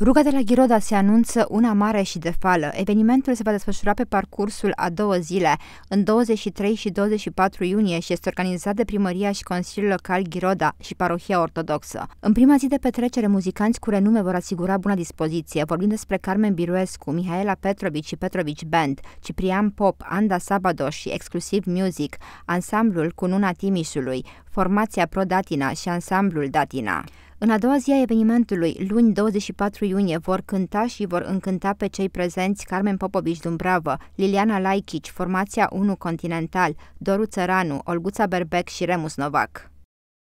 Ruga de la Ghiroda se anunță una mare și de fală. Evenimentul se va desfășura pe parcursul a două zile, în 23 și 24 iunie și este organizat de primăria și Consiliul Local Ghiroda și Parohia Ortodoxă. În prima zi de petrecere, muzicanți cu renume vor asigura bună dispoziție. vorbind despre Carmen Biruescu, Mihaela Petrovici și Petrovici Band, Ciprian Pop, Anda Sabado și Exclusiv Music, ansamblul Cununa Timișului, formația Pro Datina și ansamblul Datina. În a doua zi a evenimentului, luni 24 iunie, vor cânta și vor încânta pe cei prezenți Carmen Popovici Dumbravă, Liliana Laichici, formația 1 Continental, Doru Țăranu, Olguța Berbec și Remus Novac.